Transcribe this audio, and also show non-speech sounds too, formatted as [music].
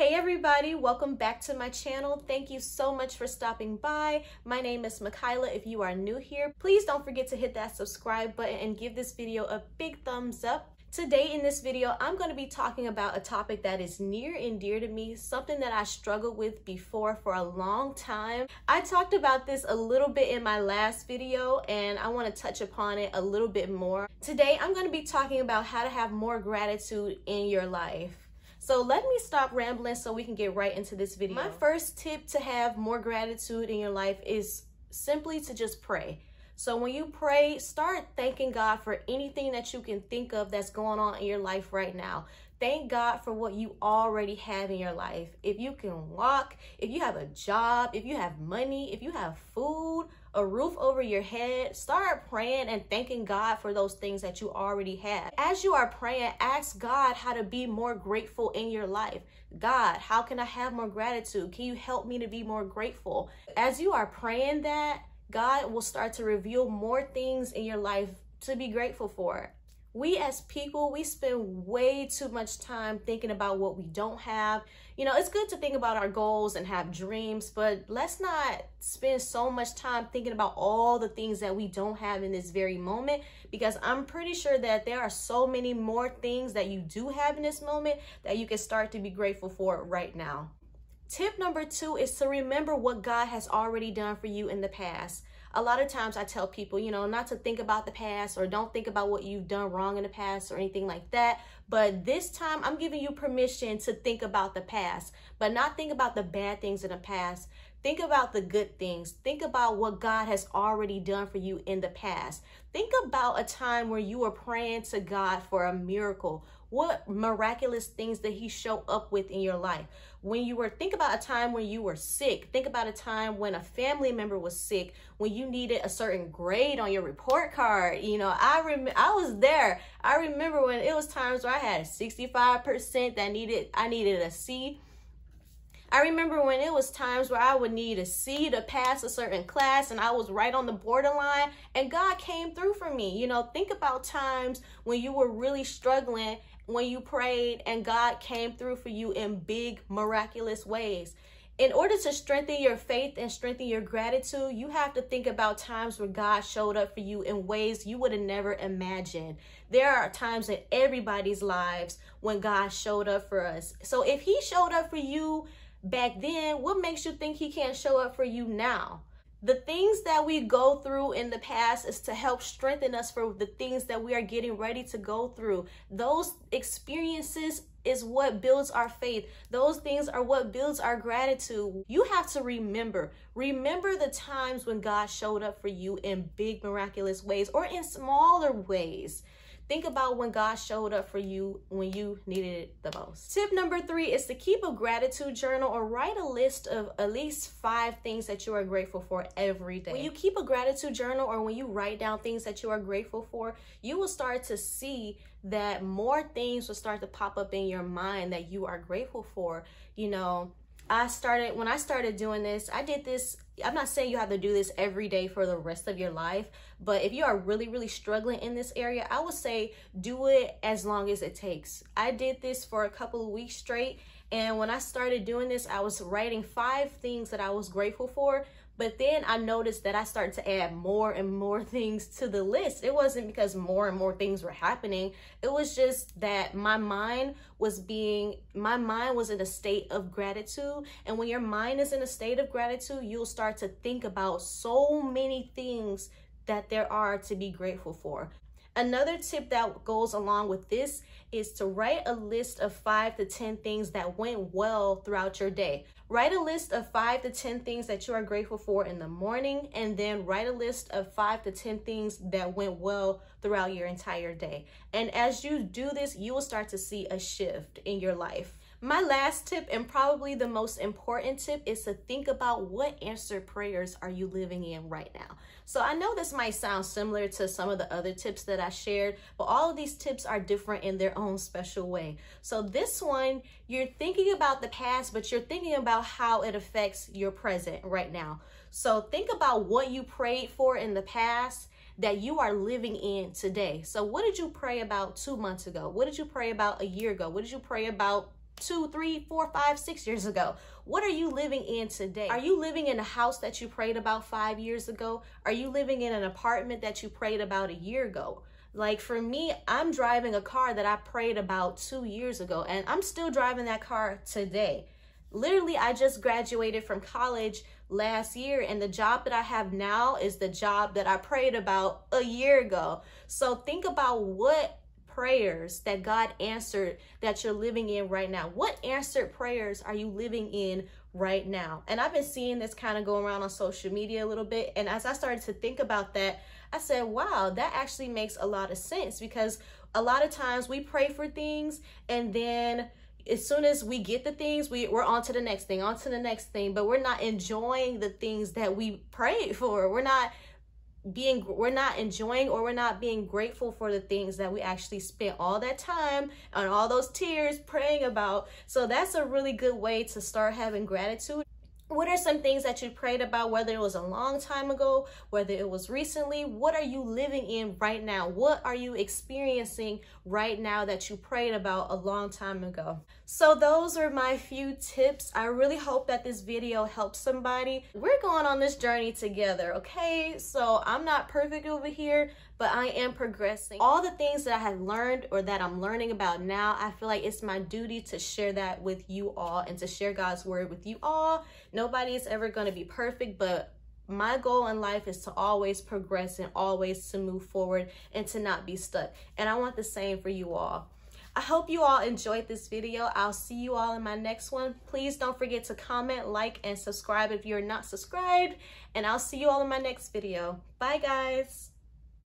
Hey everybody, welcome back to my channel. Thank you so much for stopping by. My name is Makayla. If you are new here, please don't forget to hit that subscribe button and give this video a big thumbs up. Today in this video, I'm gonna be talking about a topic that is near and dear to me, something that I struggled with before for a long time. I talked about this a little bit in my last video and I wanna to touch upon it a little bit more. Today, I'm gonna to be talking about how to have more gratitude in your life. So let me stop rambling so we can get right into this video. My first tip to have more gratitude in your life is simply to just pray. So when you pray, start thanking God for anything that you can think of that's going on in your life right now. Thank God for what you already have in your life. If you can walk, if you have a job, if you have money, if you have food, a roof over your head, start praying and thanking God for those things that you already have. As you are praying, ask God how to be more grateful in your life. God, how can I have more gratitude? Can you help me to be more grateful? As you are praying that, God will start to reveal more things in your life to be grateful for we as people, we spend way too much time thinking about what we don't have. You know, it's good to think about our goals and have dreams, but let's not spend so much time thinking about all the things that we don't have in this very moment because I'm pretty sure that there are so many more things that you do have in this moment that you can start to be grateful for right now. Tip number two is to remember what God has already done for you in the past. A lot of times I tell people, you know, not to think about the past or don't think about what you've done wrong in the past or anything like that. But this time I'm giving you permission to think about the past, but not think about the bad things in the past Think about the good things. Think about what God has already done for you in the past. Think about a time where you were praying to God for a miracle. What miraculous things did he show up with in your life? When you were, think about a time when you were sick. Think about a time when a family member was sick, when you needed a certain grade on your report card. You know, I rem- I was there. I remember when it was times where I had 65% that needed, I needed a C I remember when it was times where I would need a C to pass a certain class and I was right on the borderline and God came through for me. You know, think about times when you were really struggling when you prayed and God came through for you in big miraculous ways. In order to strengthen your faith and strengthen your gratitude, you have to think about times where God showed up for you in ways you would have never imagined. There are times in everybody's lives when God showed up for us. So if he showed up for you back then, what makes you think he can't show up for you now? The things that we go through in the past is to help strengthen us for the things that we are getting ready to go through. Those experiences is what builds our faith. Those things are what builds our gratitude. You have to remember. Remember the times when God showed up for you in big miraculous ways or in smaller ways. Think about when God showed up for you when you needed it the most. Tip number three is to keep a gratitude journal or write a list of at least five things that you are grateful for every day. When you keep a gratitude journal or when you write down things that you are grateful for, you will start to see that more things will start to pop up in your mind that you are grateful for. You know, I started, when I started doing this, I did this, I'm not saying you have to do this every day for the rest of your life, but if you are really, really struggling in this area, I would say do it as long as it takes. I did this for a couple of weeks straight. And when I started doing this, I was writing five things that I was grateful for but then I noticed that I started to add more and more [laughs] things to the list. It wasn't because more and more things were happening. It was just that my mind was being, my mind was in a state of gratitude. And when your mind is in a state of gratitude, you'll start to think about so many things that there are to be grateful for. Another tip that goes along with this is to write a list of five to 10 things that went well throughout your day. Write a list of five to 10 things that you are grateful for in the morning, and then write a list of five to 10 things that went well throughout your entire day. And as you do this, you will start to see a shift in your life. My last tip and probably the most important tip is to think about what answered prayers are you living in right now. So I know this might sound similar to some of the other tips that I shared, but all of these tips are different in their own special way. So this one, you're thinking about the past, but you're thinking about how it affects your present right now. So think about what you prayed for in the past that you are living in today. So what did you pray about two months ago? What did you pray about a year ago? What did you pray about two, three, four, five, six years ago? What are you living in today? Are you living in a house that you prayed about five years ago? Are you living in an apartment that you prayed about a year ago? Like for me, I'm driving a car that I prayed about two years ago, and I'm still driving that car today. Literally, I just graduated from college last year, and the job that I have now is the job that I prayed about a year ago. So think about what prayers that God answered that you're living in right now? What answered prayers are you living in right now? And I've been seeing this kind of go around on social media a little bit. And as I started to think about that, I said, wow, that actually makes a lot of sense because a lot of times we pray for things and then as soon as we get the things, we, we're on to the next thing, on to the next thing, but we're not enjoying the things that we prayed for. We're not being we're not enjoying or we're not being grateful for the things that we actually spent all that time and all those tears praying about so that's a really good way to start having gratitude what are some things that you prayed about, whether it was a long time ago, whether it was recently? What are you living in right now? What are you experiencing right now that you prayed about a long time ago? So, those are my few tips. I really hope that this video helps somebody. We're going on this journey together, okay? So, I'm not perfect over here but I am progressing. All the things that I have learned or that I'm learning about now, I feel like it's my duty to share that with you all and to share God's word with you all. Nobody is ever going to be perfect, but my goal in life is to always progress and always to move forward and to not be stuck. And I want the same for you all. I hope you all enjoyed this video. I'll see you all in my next one. Please don't forget to comment, like, and subscribe if you're not subscribed. And I'll see you all in my next video. Bye, guys.